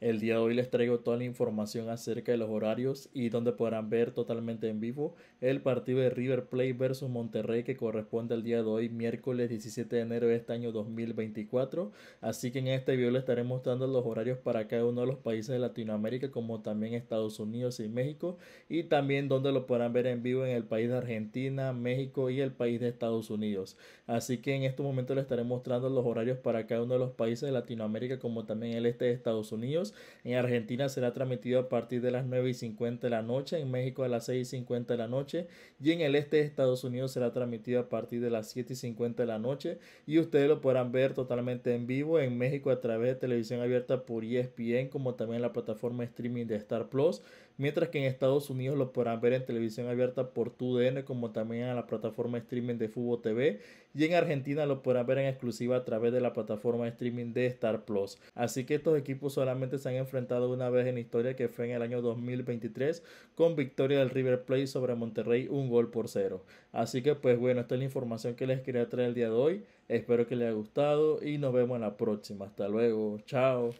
El día de hoy les traigo toda la información acerca de los horarios y donde podrán ver totalmente en vivo el partido de River Plate versus Monterrey que corresponde al día de hoy miércoles 17 de enero de este año 2024. Así que en este video les estaré mostrando los horarios para cada uno de los países de Latinoamérica como también Estados Unidos y México y también donde lo podrán ver en vivo en el país de Argentina, México y el país de Estados Unidos. Así que en este momento les estaré mostrando los horarios para cada uno de los países de Latinoamérica como también el este de Estados Unidos en Argentina será transmitido a partir de las 9 y 50 de la noche, en México a las 6 y 50 de la noche y en el este de Estados Unidos será transmitido a partir de las 7 y 50 de la noche y ustedes lo podrán ver totalmente en vivo en México a través de televisión abierta por ESPN como también la plataforma streaming de Star Plus mientras que en Estados Unidos lo podrán ver en televisión abierta por TUDN como también en la plataforma de streaming de Fubo TV y en Argentina lo podrán ver en exclusiva a través de la plataforma de streaming de Star Plus. Así que estos equipos solamente se han enfrentado una vez en historia que fue en el año 2023 con victoria del River Plate sobre Monterrey un gol por cero. Así que pues bueno, esta es la información que les quería traer el día de hoy. Espero que les haya gustado y nos vemos en la próxima. Hasta luego. Chao.